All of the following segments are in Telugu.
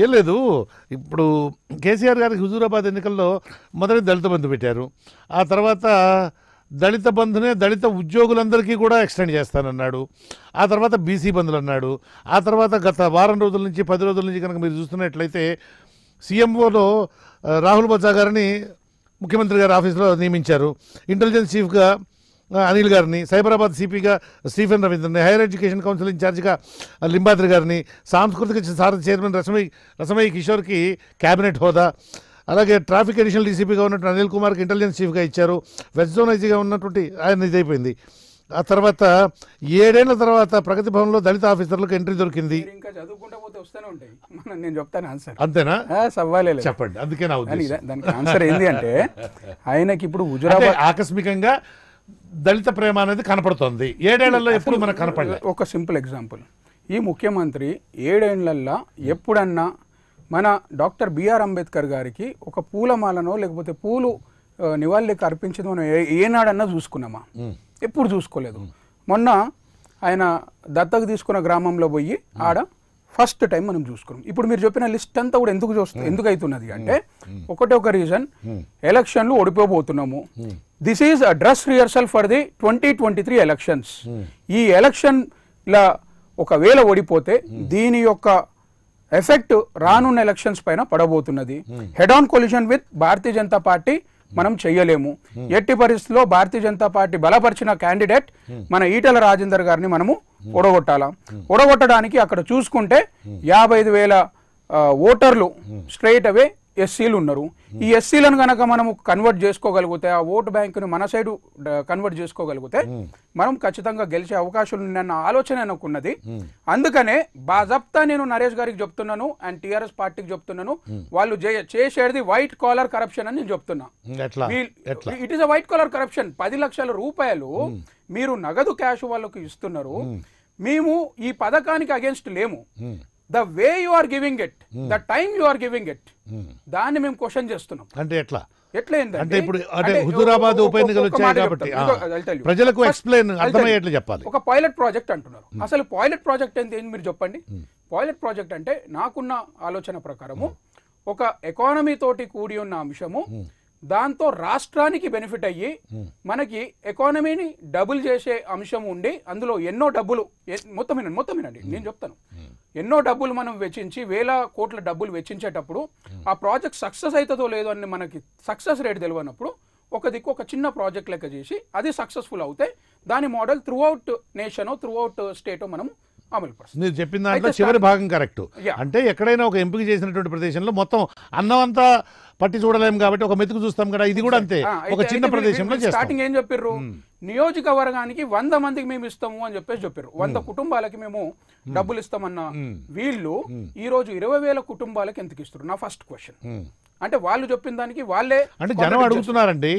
ఏం లేదు ఇప్పుడు కేసీఆర్ గారికి హుజూరాబాద్ ఎన్నికల్లో మొదటి దళిత బంధు పెట్టారు ఆ తర్వాత దళిత బంధునే దళిత ఉద్యోగులందరికీ కూడా ఎక్స్టెండ్ చేస్తానన్నాడు ఆ తర్వాత బీసీ బంధులు అన్నాడు ఆ తర్వాత గత వారం రోజుల నుంచి పది రోజుల నుంచి కనుక మీరు చూస్తున్నట్లయితే సీఎంఓలో రాహుల్ బొత్స గారిని ముఖ్యమంత్రి గారి ఆఫీస్లో నియమించారు ఇంటెలిజెన్స్ చీఫ్గా అనిల్ గారిని సైబరాబాద్ సిపిగా స్టీఫెన్ రవీంద్రని హైయర్ ఎడ్యుకేషన్ కౌన్సిల్ ఇన్ఛార్జిగా లింబాద్రి గారిని సాంస్కృతిక సారథి చైర్మన్ రసమయ్య రసమయ్య కిషోర్కి క్యాబినెట్ హోదా అలాగే ట్రాఫిక్ అడిషనల్ డీసీపీగా ఉన్నటువంటి అనిల్ కుమార్కి ఇంటెలిజెన్స్ చీఫ్గా ఇచ్చారు వెస్ట్ జోన్ ఐజీగా ఉన్నటువంటి ఆయన ఇది అయిపోయింది ఆ తర్వాత ఏడేళ్ల తర్వాత ప్రగతి భవన్లో దళిత ఆఫీసర్లకు ఎంట్రీ దొరికింది అంతేనా చెప్పండి అందుకే దానికి ఆన్సర్ ఏంటి అంటే ఆయనకి ఇప్పుడు ఆకస్మికంగా దళిత ప్రేమ అనేది కనపడుతుంది ఏడేళ్లలో ఎప్పుడు మనకు కనపడలేదు ఒక సింపుల్ ఎగ్జాంపుల్ ఈ ముఖ్యమంత్రి ఏడేళ్లల్లో ఎప్పుడన్నా మన డాక్టర్ బిఆర్ అంబేద్కర్ గారికి ఒక పూలమాలనో లేకపోతే పూలు నివాళికి అర్పించడం మనం ఏనాడన్నా చూసుకున్నామా ఎప్పుడు చూసుకోలేదు మొన్న ఆయన దత్తకు తీసుకున్న గ్రామంలో పోయి ఆడ ఫస్ట్ టైం మనం చూసుకున్నాం ఇప్పుడు మీరు చెప్పిన లిస్ట్ అంతా కూడా ఎందుకు చూస్తుంది ఎందుకు అవుతున్నది అంటే ఒకటే ఒక రీజన్ ఎలక్షన్లు ఓడిపోబోతున్నాము this is a dress rehearsal for the twenty twenty three elections ఈ ఎలక్షన్ల ఒకవేళ ఓడిపోతే దీని యొక్క ఎఫెక్ట్ రానున్న ఎలక్షన్స్ పైన పడబోతున్నది head on collusion with Bharatiya Janata Party మనం చెయ్యలేము ఎట్టి పరిస్థితుల్లో భారతీయ జనతా పార్టీ బలపరిచిన క్యాండిడేట్ మన ఈటల రాజేందర్ గారిని మనము ఒడగొట్టాలా ఒడగొట్టడానికి అక్కడ చూసుకుంటే యాభై ఐదు వేల ఓటర్లు స్ట్రైట్ అవే ఎస్సీలు ఉన్నారు ఈ ఎస్సీలను కనుక మనం కన్వర్ట్ చేసుకోగలిగితే ఆ ఓటు బ్యాంకును మన సైడు కన్వర్ట్ చేసుకోగలిగితే మనం ఖచ్చితంగా గెలిచే అవకాశాలు ఉన్నాయన్న ఆలోచన ఉన్నది అందుకనే బాజప్తా నేను నరేష్ గారికి చెప్తున్నాను అండ్ టిఆర్ఎస్ పార్టీకి చెప్తున్నాను వాళ్ళు చేసేది వైట్ కాలర్ కరప్షన్ అని నేను చెప్తున్నా it is a white collar corruption పది లక్షల రూపాయలు మీరు నగదు క్యాష్ వాళ్ళకు ఇస్తున్నారు మేము ఈ పథకానికి అగేన్స్ట్ లేము the way you are giving it the time you are giving it దాన్ని మేము క్వశ్చన్ చేస్తున్నాం అంటే ఎట్లా ఎట్లయింది అంటే ఇప్పుడు అంటే హుజూరాబాద్ ఉప ఎన్నికలు వచ్చాయి కాబట్టి ప్రజలకు ఎక్స్ప్లెయిన్ అర్థమయ్యేట్లు చెప్పాలి ఒక పైలట్ ప్రాజెక్ట్ అంటున్నారు hmm. అసలు పైలట్ ప్రాజెక్ట్ ఏంటి మీరు చెప్పండి పైలట్ hmm. ప్రాజెక్ట్ అంటే నాకున్న ఆలోచన ప్రకారము hmm. ఒక ఎకానమీ తోటి కూడి ఉన్న అంశము దాంతో రాష్ట్రానికి బెనిఫిట్ అయ్యి మనకి ఎకానమీని డబుల్ చేసే అంశం ఉండి అందులో ఎన్నో డబ్బులు మొత్తం మొత్తం వినండి నేను చెప్తాను ఎన్నో డబ్బులు మనం వెచ్చించి వేల కోట్ల డబ్బులు వెచ్చించేటప్పుడు ఆ ప్రాజెక్ట్ సక్సెస్ అవుతుందో లేదో అని మనకి సక్సెస్ రేట్ తెలియనప్పుడు ఒక దిక్కు ఒక చిన్న ప్రాజెక్ట్ లెక్క చేసి అది సక్సెస్ఫుల్ అవుతే దాని మోడల్ త్రూఅవుట్ నేషనో త్రూఅవుట్ స్టేటో మనం అమలు పరుస్తుంది మీరు చెప్పిన దాంట్లో చివరి భాగం కరెక్ట్ అంటే ఎక్కడైనా ఒక ఎంపిక చేసినటువంటి ప్రదేశంలో మొత్తం అన్నం అంతా పట్టి చూడలేము కాబట్టి ఒక మెతుకు చూస్తాం కదా ఇది కూడా అంతే ఒక చిన్న ప్రదేశంలో స్టార్టింగ్ ఏం చెప్పారు నియోజకవర్గానికి వంద మందికి మేము ఇస్తాము అని చెప్పేసి చెప్పారు వంద కుటుంబాలకి మేము డబ్బులు ఇస్తామన్న వీళ్ళు ఈ రోజు ఇరవై వేల కుటుంబాలకి ఎందుకు ఇస్తారు నా ఫస్ట్ క్వశ్చన్ అంటే వాళ్ళు చెప్పిన దానికి వాళ్ళే అంటే జనం అడుగుతున్నారండి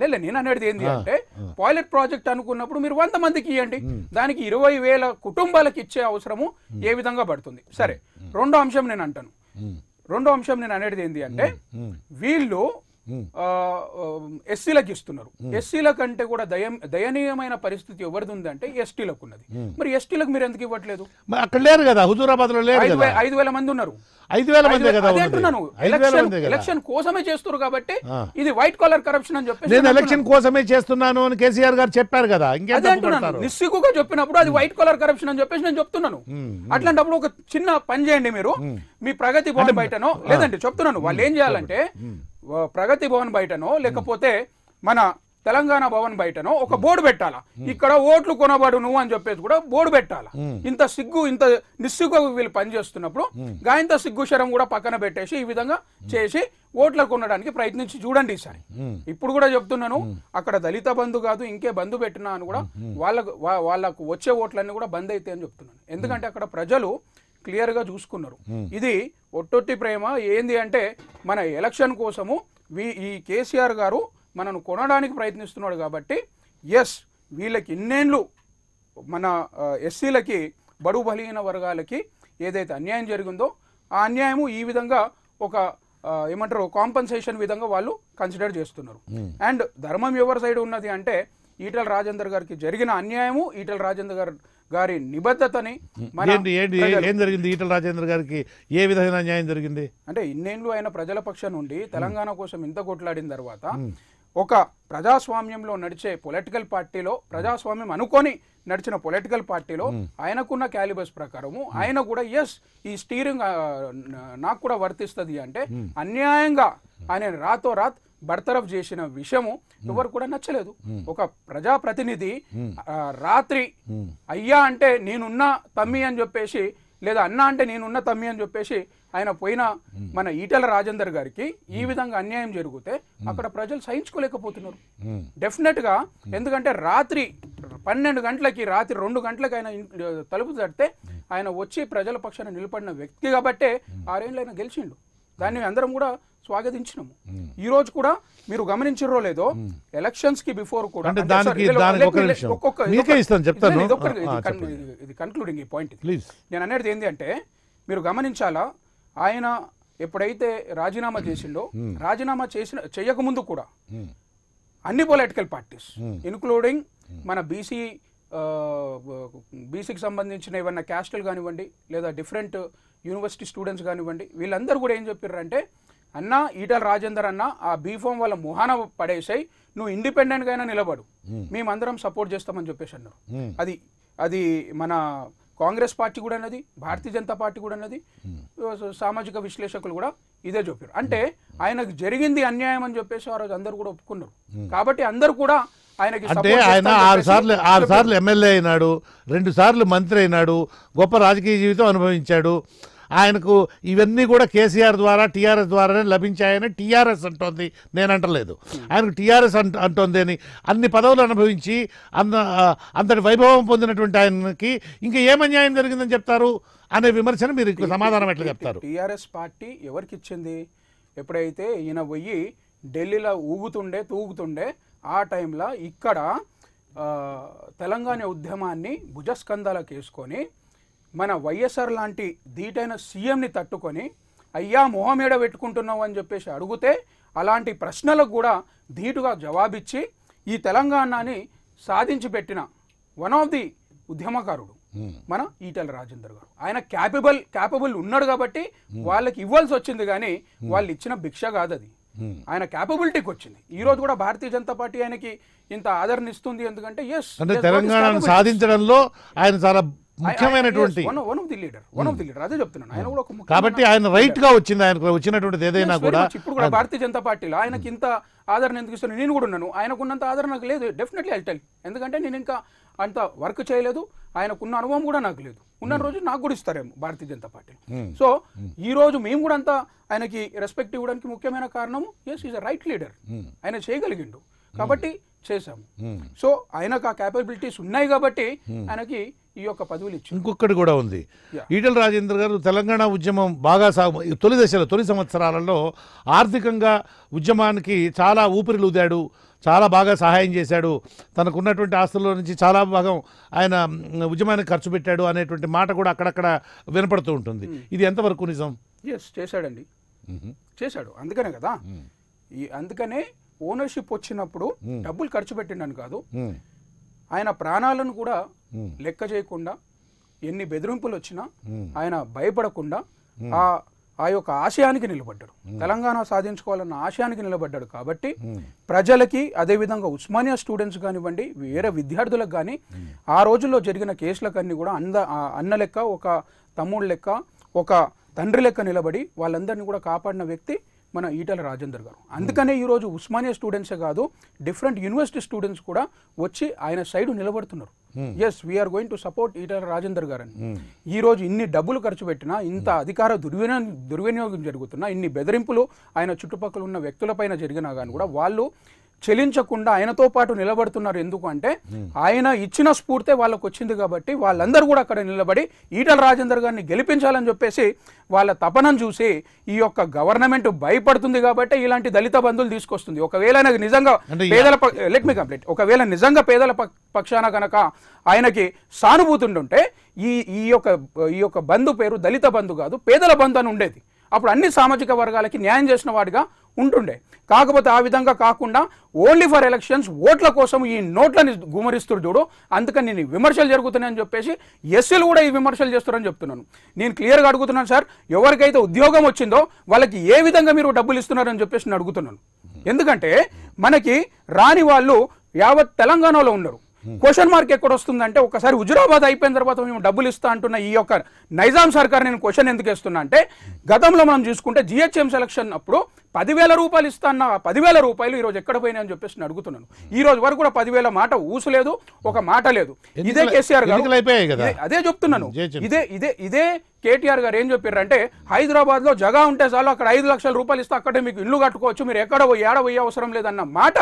లేదు నేను అనేది ఏంటి అంటే పాయిలెట్ ప్రాజెక్ట్ అనుకున్నప్పుడు మీరు వంద మందికి ఇవ్వండి దానికి ఇరవై వేల కుటుంబాలకు ఇచ్చే అవసరము ఏ విధంగా పడుతుంది సరే రెండో అంశం నేను అంటాను రెండో అంశం నేను అనేది ఏంటి అంటే వీళ్ళు ఎస్సీలకు ఇస్తున్నారు ఎస్సీల కంటే కూడా దయ దయనీయమైన పరిస్థితి ఎవరిది ఉందంటే ఎస్టీలకు ఉన్నది మరి ఎస్టీలకు మీరు ఎందుకు ఇవ్వట్లేదు అక్కడ లేరు కదా హుజూరాబాద్ లో లేరు ఐదు వేల మంది ఉన్నారు ఐదు వేల మంది కదా అంటున్నాను ఎలక్షన్ కోసమే చేస్తున్నారు కాబట్టి ఇది వైట్ కాలర్ కరప్షన్ అని చెప్పి నేను ఎలక్షన్ కోసమే చేస్తున్నాను అని కేసీఆర్ గారు చెప్పారు కదా అదే అంటున్నాను నిస్సిగ్గుగా చెప్పినప్పుడు అది వైట్ కాలర్ కరప్షన్ అని చెప్పేసి నేను చెప్తున్నాను అట్లాంటప్పుడు ఒక చిన్న పని చేయండి మీరు మీ ప్రగతి భవన్ బయటనో లేదంటే చెప్తున్నాను వాళ్ళు ఏం చేయాలంటే ప్రగతి భవన్ బయటనో లేకపోతే మన తెలంగాణ భవన్ బయటనో ఒక బోర్డు పెట్టాలా ఇక్కడ ఓట్లు కొనబడు నువ్వు అని చెప్పేసి కూడా బోర్డు పెట్టాలా ఇంత సిగ్గు ఇంత నిస్సిగ్గు వీళ్ళు పనిచేస్తున్నప్పుడు గాయంత సిగ్గు శరం కూడా పక్కన పెట్టేసి ఈ విధంగా చేసి ఓట్ల కొనడానికి ప్రయత్నించి చూడండి ఈసారి ఇప్పుడు కూడా చెప్తున్నాను అక్కడ దళిత బంధు కాదు ఇంకే బంధు పెట్టినా అని కూడా వాళ్ళకు వాళ్ళకు వచ్చే ఓట్లన్నీ కూడా బంద్ అయితే అని చెప్తున్నాను ఎందుకంటే అక్కడ ప్రజలు క్లియర్గా చూసుకున్నారు ఇది ఒట్టొట్టి ప్రేమ ఏంది అంటే మన ఎలక్షన్ కోసము ఈ కేసీఆర్ గారు మనను కొనడానికి ప్రయత్నిస్తున్నాడు కాబట్టి ఎస్ వీళ్ళకి ఇన్నేళ్ళు మన ఎస్సీలకి బడు బలహీన వర్గాలకి ఏదైతే అన్యాయం జరిగిందో ఆ అన్యాయము ఈ విధంగా ఒక ఏమంటారు కాంపన్సేషన్ విధంగా వాళ్ళు కన్సిడర్ చేస్తున్నారు అండ్ ధర్మం ఎవరి సైడ్ ఉన్నది అంటే ఈటల రాజేందర్ గారికి జరిగిన అన్యాయము ఈటల రాజేందర్ గారు గారి నిబద్ధతని ఏం జరిగింది ఈటల రాజేంద్ర గారికి ఏ విధమైన న్యాయం జరిగింది అంటే ఇన్నేళ్ళు ఆయన ప్రజల పక్షం నుండి తెలంగాణ కోసం ఇంత కొట్లాడిన తర్వాత ఒక ప్రజాస్వామ్యంలో నడిచే పొలిటికల్ పార్టీలో ప్రజాస్వామ్యం అనుకొని నడిచిన పొలిటికల్ పార్టీలో ఆయనకున్న క్యాలిబస్ ప్రకారము ఆయన కూడా ఎస్ ఈ స్టీరింగ్ నాకు కూడా వర్తిస్తుంది అంటే అన్యాయంగా ఆయన రాతో రాత్ బర్తరఫ్ చేసిన విషయము ఎవరు కూడా నచ్చలేదు ఒక ప్రజాప్రతినిధి రాత్రి అయ్యా అంటే నేనున్నా తమ్మి అని చెప్పేసి లేదా అన్న అంటే నేనున్న తమ్మి అని చెప్పేసి ఆయన పోయిన మన ఈటల రాజేందర్ గారికి ఈ విధంగా అన్యాయం జరిగితే అక్కడ ప్రజలు సహించుకోలేకపోతున్నారు డెఫినెట్ గా ఎందుకంటే రాత్రి పన్నెండు గంటలకి రాత్రి రెండు గంటలకు ఆయన తలుపు తడితే ఆయన వచ్చి ప్రజల పక్షాన నిలబడిన వ్యక్తి కాబట్టే ఆరేళ్ళు ఆయన గెలిచిండు దాన్ని అందరం కూడా స్వాగతించినాము ఈ రోజు కూడా మీరు గమనించరో లేదో ఎలక్షన్స్ కి బిఫోర్ కూడా ఇది కన్క్లూడింగ్ ఈ పాయింట్ నేను అనేది ఏంటి అంటే మీరు గమనించాలా ఆయన ఎప్పుడైతే రాజీనామా చేసిండో రాజీనామా చేసిన చేయకముందు కూడా అన్ని పొలిటికల్ పార్టీస్ ఇన్క్లూడింగ్ మన బీసీ బీసీకి సంబంధించిన ఏమన్నా క్యాస్టల్ కానివ్వండి లేదా డిఫరెంట్ యూనివర్సిటీ స్టూడెంట్స్ కానివ్వండి వీళ్ళందరూ కూడా ఏం చెప్పారంటే అన్న ఈటల రాజేందర్ అన్న ఆ బీఫామ్ వాళ్ళ మొహాన పడేసాయి నువ్వు గా అయినా నిలబడు మేమందరం సపోర్ట్ చేస్తామని చెప్పేసి అన్నారు అది అది మన కాంగ్రెస్ పార్టీ కూడా అన్నది భారతీయ జనతా పార్టీ కూడా అన్నది సామాజిక విశ్లేషకులు కూడా ఇదే చెప్పారు అంటే ఆయనకు జరిగింది అన్యాయం అని చెప్పేసి ఆ రోజు అందరు కూడా ఒప్పుకున్నారు కాబట్టి అందరు కూడా ఆయనకి అంటే ఆయన ఆరు సార్లు ఆరు సార్లు ఎమ్మెల్యే అయినాడు రెండు సార్లు మంత్రి అయినాడు గొప్ప రాజకీయ జీవితం అనుభవించాడు ఆయనకు ఇవన్నీ కూడా కేసీఆర్ ద్వారా టీఆర్ఎస్ ద్వారానే లభించాయని టీఆర్ఎస్ అంటోంది నేను అంటలేదు ఆయనకు టీఆర్ఎస్ అంట అంటోంది అని అన్ని పదవులు అనుభవించి అంత అంతటి వైభవం పొందినటువంటి ఆయనకి ఇంకా ఏమన్యాయం జరిగిందని చెప్తారు అనే విమర్శను మీరు సమాధానం ఎట్లా చెప్తారు టీఆర్ఎస్ పార్టీ ఎవరికి ఇచ్చింది ఎప్పుడైతే ఈయన పోయి ఢిల్లీలో ఊగుతుండే తూగుతుండే ఆ టైంలో ఇక్కడ తెలంగాణ ఉద్యమాన్ని భుజస్కంధాలకు వేసుకొని మన వైఎస్ఆర్ లాంటి ధీటైన సీఎంని తట్టుకొని అయ్యా మొహం ఏడ పెట్టుకుంటున్నావు అని చెప్పేసి అడిగితే అలాంటి ప్రశ్నలకు కూడా ధీటుగా జవాబిచ్చి ఈ తెలంగాణని సాధించి పెట్టిన వన్ ఆఫ్ ది ఉద్యమకారుడు మన ఈటల రాజేందర్ గారు ఆయన క్యాపబుల్ క్యాపబుల్ ఉన్నాడు కాబట్టి వాళ్ళకి ఇవ్వాల్సి వచ్చింది కానీ వాళ్ళు ఇచ్చిన భిక్ష కాదు అది ఆయన క్యాపబిలిటీకి వచ్చింది ఈ రోజు కూడా భారతీయ జనతా పార్టీ ఆయనకి ఇంత ఆదరణ ఇస్తుంది ఎందుకంటే ఎస్ తెలంగాణ సాధించడంలో ఆయన చాలా ముఖ్యమైనటువంటి ది లీడర్ వన్ ది అదే చెప్తున్నాను ఆయన కూడా ఒక hmm. కాబట్టి ఆయన రైట్ గా వచ్చింది ఆయన వచ్చినటువంటిది ఏదైనా కూడా ఇప్పుడు కూడా భారతీయ జనతా పార్టీలో ఆయనకి hmm. ఇంత ఆదరణ ఎందుకు ఇస్తున్నాను నేను కూడా ఉన్నాను ఆయనకున్నంత ఆదరణ నాకు లేదు డెఫినెట్లీ ఐటెల్ ఎందుకంటే నేను ఇంకా అంత వర్క్ చేయలేదు ఆయనకున్న అనుభవం కూడా నాకు లేదు ఉన్న hmm. రోజు నాకు కూడా ఇస్తారేమో భారతీయ జనతా పార్టీ సో ఈ రోజు మేము కూడా అంత ఆయనకి రెస్పెక్ట్ ఇవ్వడానికి ముఖ్యమైన కారణం ఎస్ ఈజ్ రైట్ లీడర్ ఆయన చేయగలిగిండు కాబట్టి చేశాము సో ఆయనకు ఆ క్యాపబిలిటీస్ ఉన్నాయి కాబట్టి ఆయనకి ఈ యొక్క పదవులు ఇచ్చారు ఇంకొకటి కూడా ఉంది ఈటల రాజేంద్ర గారు తెలంగాణ ఉద్యమం బాగా సాగు తొలి దశలో తొలి సంవత్సరాలలో ఆర్థికంగా ఉద్యమానికి చాలా ఊపిరిలుదాడు చాలా బాగా సహాయం చేశాడు తనకున్నటువంటి ఆస్తుల్లో నుంచి చాలా భాగం ఆయన ఉద్యమానికి ఖర్చు పెట్టాడు అనేటువంటి మాట కూడా అక్కడక్కడ వినపడుతూ ఉంటుంది ఇది ఎంతవరకు నిజం ఎస్ చేశాడండి చేశాడు అందుకనే కదా ఈ అందుకనే ఓనర్షిప్ వచ్చినప్పుడు డబ్బులు ఖర్చు పెట్టిండని కాదు ఆయన ప్రాణాలను కూడా లెక్క చేయకుండా ఎన్ని బెదిరింపులు వచ్చినా ఆయన భయపడకుండా ఆ ఆ యొక్క ఆశయానికి నిలబడ్డాడు తెలంగాణ సాధించుకోవాలన్న ఆశయానికి నిలబడ్డాడు కాబట్టి ప్రజలకి అదేవిధంగా ఉస్మానియా స్టూడెంట్స్ కానివ్వండి వేరే విద్యార్థులకు కానీ ఆ రోజుల్లో జరిగిన కేసులకన్నీ కూడా అంద అన్న లెక్క ఒక తమ్ముడు లెక్క ఒక తండ్రి లెక్క నిలబడి వాళ్ళందరినీ కూడా కాపాడిన వ్యక్తి మన ఈటల రాజేందర్ గారు అందుకనే ఈరోజు ఉస్మానియా స్టూడెంట్సే కాదు డిఫరెంట్ యూనివర్సిటీ స్టూడెంట్స్ కూడా వచ్చి ఆయన సైడ్ నిలబడుతున్నారు yes we are going to support Eatala Rajender గారని ఈ రోజు ఇన్ని డబ్బులు ఖర్చు పెట్టినా ఇంత hmm. అధికార దుర్వినియోగం దుర్వినియోగం జరుగుతున్నా ఇన్ని బెదిరింపులు ఆయన చుట్టుపక్కల ఉన్న పైన జరిగినా కానీ కూడా వాళ్ళు చెలించకుండా ఆయనతో పాటు నిలబడుతున్నారు ఎందుకు అంటే ఆయన ఇచ్చిన స్ఫూర్తే వాళ్ళకు వచ్చింది కాబట్టి వాళ్ళందరూ కూడా అక్కడ నిలబడి ఈటల రాజేందర్ గారిని గెలిపించాలని చెప్పేసి వాళ్ళ తపనం చూసి ఈ యొక్క గవర్నమెంట్ భయపడుతుంది కాబట్టి ఇలాంటి దళిత బంధువులు తీసుకొస్తుంది ఒకవేళ నిజంగా పేదల లెట్ మీ కంప్లీట్ ఒకవేళ నిజంగా పేదల పక్షాన కనుక ఆయనకి సానుభూతుండుంటే ఈ ఈ యొక్క ఈ యొక్క బంధు పేరు దళిత బంధు కాదు పేదల బంధు అని ఉండేది అప్పుడు అన్ని సామాజిక వర్గాలకి న్యాయం చేసిన వాడిగా ఉంటుండే కాకపోతే ఆ విధంగా కాకుండా ఓన్లీ ఫర్ ఎలక్షన్స్ ఓట్ల కోసం ఈ నోట్లని గుమరిస్తుడు చూడు అందుకని నేను విమర్శలు జరుగుతున్నాయని చెప్పేసి ఎస్సీలు కూడా ఈ విమర్శలు చేస్తారని చెప్తున్నాను నేను క్లియర్గా అడుగుతున్నాను సార్ ఎవరికైతే ఉద్యోగం వచ్చిందో వాళ్ళకి ఏ విధంగా మీరు డబ్బులు ఇస్తున్నారని చెప్పేసి నేను అడుగుతున్నాను ఎందుకంటే మనకి రాని వాళ్ళు యావత్ తెలంగాణలో ఉన్నారు క్వశ్చన్ మార్క్ ఎక్కడ వస్తుందంటే ఒకసారి హుజురాబాద్ అయిపోయిన తర్వాత మేము డబ్బులు ఇస్తా అంటున్న ఈ యొక్క నైజాం సర్కార్ నేను క్వశ్చన్ ఎందుకు ఇస్తున్నా అంటే గతంలో మనం చూసుకుంటే జిహెచ్ఎం సెలక్షన్ అప్పుడు పదివేల రూపాయలు ఇస్తా అన్న పదివేల రూపాయలు ఈరోజు ఎక్కడ పోయినాయని చెప్పేసి నేను అడుగుతున్నాను ఈ రోజు వరకు కూడా పదివేల మాట ఊసు లేదు ఒక మాట లేదు ఇదే కేసీఆర్ గారు అదే చెప్తున్నాను ఇదే ఇదే ఇదే కేటీఆర్ గారు ఏం చెప్పారు అంటే హైదరాబాద్లో జగా ఉంటే చాలు అక్కడ ఐదు లక్షల రూపాయలు ఇస్తే అక్కడే మీకు ఇల్లు కట్టుకోవచ్చు మీరు ఎక్కడ పోయి ఏడ పోయే అవసరం లేదన్న మాట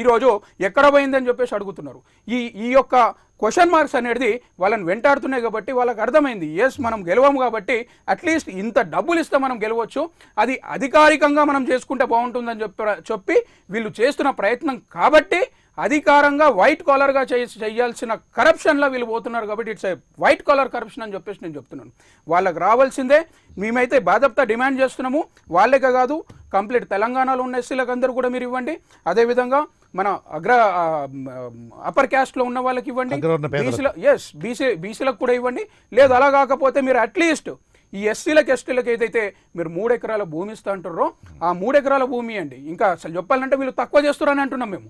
ఈరోజు ఎక్కడ పోయిందని చెప్పేసి అడుగుతున్నారు ఈ ఈ యొక్క క్వశ్చన్ మార్క్స్ అనేది వాళ్ళని వెంటాడుతున్నాయి కాబట్టి వాళ్ళకి అర్థమైంది ఎస్ మనం గెలవము కాబట్టి అట్లీస్ట్ ఇంత డబ్బులు ఇస్తే మనం గెలవచ్చు అది అధికారికంగా మనం చేసుకుంటే బాగుంటుందని చెప్పి వీళ్ళు చేస్తున్న ప్రయత్నం కాబట్టి అధికారంగా వైట్ కాలర్గా చేయాల్సిన కరప్షన్లో వీళ్ళు పోతున్నారు కాబట్టి ఇట్స్ వైట్ కాలర్ కరప్షన్ అని చెప్పేసి నేను చెప్తున్నాను వాళ్ళకి రావాల్సిందే మేమైతే బాధప్తా డిమాండ్ చేస్తున్నాము వాళ్ళకే కాదు కంప్లీట్ తెలంగాణలో ఉన్న ఎస్సీలకు అందరూ కూడా మీరు ఇవ్వండి అదేవిధంగా మన అగ్ర అప్పర్ క్యాస్ట్లో ఉన్న వాళ్ళకి ఇవ్వండి బీసీల ఎస్ బీసీ బీసీలకు కూడా ఇవ్వండి లేదు అలా కాకపోతే మీరు అట్లీస్ట్ ఈ ఎస్సీలకు ఎస్టీలకు ఏదైతే మీరు మూడు ఎకరాల భూమి ఇస్తా అంటారో ఆ మూడు ఎకరాల భూమి అండి ఇంకా అసలు చెప్పాలంటే వీళ్ళు తక్కువ చేస్తున్నారని అంటున్నాం మేము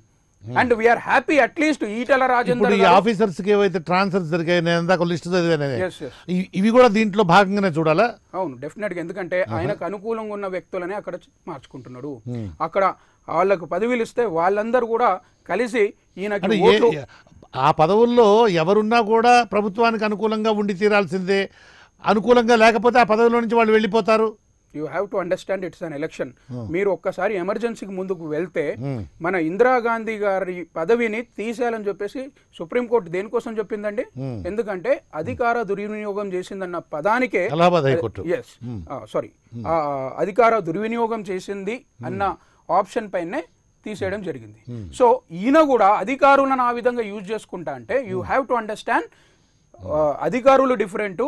and we are happy at least Eatala Rajendra ఈ ఆఫీసర్స్ కి ఏవైతే ట్రాన్స్ఫర్స్ జరిగాయి నేను లిస్ట్ చదివాను ఇవి కూడా దీంట్లో భాగంగానే చూడాలా అవును డెఫినెట్ గా ఎందుకంటే uh-huh. ఆయనకు అనుకూలంగా ఉన్న వ్యక్తులనే అక్కడ మార్చుకుంటున్నాడు hmm. అక్కడ వాళ్ళకు పదవీలు ఇస్తే వాళ్ళందరూ కూడా కలిసి ఈయనకి ఆ పదవుల్లో ఎవరున్నా కూడా ప్రభుత్వానికి అనుకూలంగా ఉండి తీరాల్సిందే అనుకూలంగా లేకపోతే ఆ పదవిలో నుంచి వాళ్ళు వెళ్ళిపోతారు you have to understand it's an election మీరు ఒక్కసారి ఎమర్జెన్సీకి ముందుకు వెళ్తే మన ఇందిరాగాంధీ గారి పదవిని తీసేయాలని చెప్పేసి సుప్రీంకోర్టు దేనికోసం చెప్పిందండి ఎందుకంటే అధికార దుర్వినియోగం చేసిందన్న పదానికే ఎస్ సారీ అధికార దుర్వినియోగం చేసింది అన్న ఆప్షన్ పైనే తీసేయడం జరిగింది సో ఈయన కూడా అధికారులను ఆ విధంగా యూజ్ చేసుకుంటా అంటే యూ హ్యావ్ టు అండర్స్టాండ్ అధికారులు different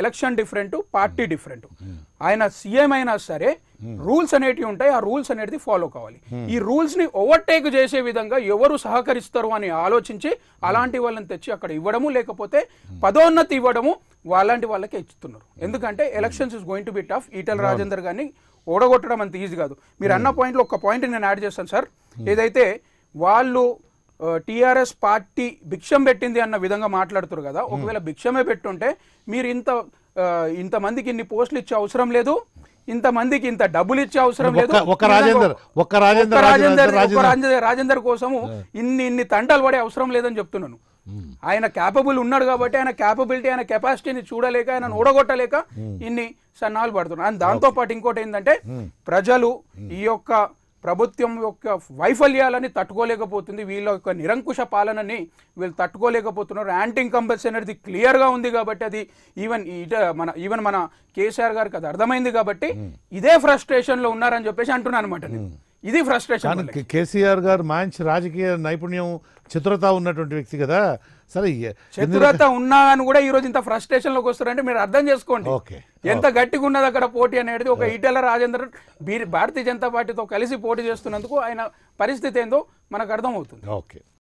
election different party hmm. Different hmm. ఆయన సీఎం అయినా సరే hmm. రూల్స్ అనేటివి ఉంటాయి ఆ రూల్స్ అనేది ఫాలో కావాలి ఈ రూల్స్ ని ఓవర్టేక్ చేసే విధంగా ఎవరు సహకరిస్తారు అని ఆలోచించి అలాంటి వాళ్ళని తెచ్చి అక్కడ ఇవ్వడము లేకపోతే పదోన్నతి ఇవ్వడము వాళ్ళంటి వాళ్ళకే ఇస్తున్నారు ఎందుకంటే elections is going to be tough Eatala Rajender గారిని ఓడగొట్టడం అంత ఈజీ కాదు మీరు అన్న పాయింట్లో ఒక పాయింట్ నేను యాడ్ చేస్తాను సార్ ఏదైతే వాళ్ళు టిఆర్ఎస్ పార్టీ భిక్షం పెట్టింది అన్న విధంగా మాట్లాడుతారు కదా ఒకవేళ భిక్షమే పెట్టుంటే మీరు ఇంత ఇంతమందికి ఇన్ని పోస్టులు ఇచ్చే అవసరం లేదు ఇంతమందికి ఇంత డబ్బులు ఇచ్చే అవసరం లేదు ఒక రాజేందర్ ఒక రాజేందర్ రాజేందర్ రాజేందర్ కోసము ఇన్ని ఇన్ని తండాలు పడే అవసరం లేదని చెప్తున్నాను ఆయన క్యాపబుల్ ఉన్నాడు కాబట్టి ఆయన క్యాపబిలిటీ ఆయన కెపాసిటీని చూడలేక ఆయన ఊడగొట్టలేక ఇన్ని సన్నాలు పడుతున్నాడు ఆయన దాంతో పాటు ఇంకోటి ఏంటంటే ప్రజలు ఈ యొక్క ప్రభుత్వం యొక్క వైఫల్యాలని తట్టుకోలేకపోతుంది వీళ్ళ యొక్క నిరంకుశ పాలనని వీళ్ళు తట్టుకోలేకపోతున్నారు యాంటీ కంపల్సరీ అనేది క్లియర్గా ఉంది కాబట్టి అది ఈవెన్ మన ఈవెన్ మన కేసీఆర్ గారికి అది అర్థమైంది కాబట్టి ఇదే ఫ్రస్ట్రేషన్లో ఉన్నారని చెప్పేసి అంటున్నాను అనమాట నేను ఇది ఫ్రస్ట్రేషన్ కేసీఆర్ గారు మంచి రాజకీయ నైపుణ్యం చతురత ఉన్నటువంటి వ్యక్తి కదా సరే చతురత ఉన్నా అని కూడా ఈ రోజు ఇంత ఫ్రస్ట్రేషన్ లోకి వస్తారంటే మీరు అర్థం చేసుకోండి ఎంత గట్టిగా ఉన్నది అక్కడ పోటీ అనేది ఒక ఈటెల రాజేంద్ర భారతీయ జనతా పార్టీతో కలిసి పోటీ చేస్తున్నందుకు ఆయన పరిస్థితి ఏందో మనకు అర్థమవుతుంది ఓకే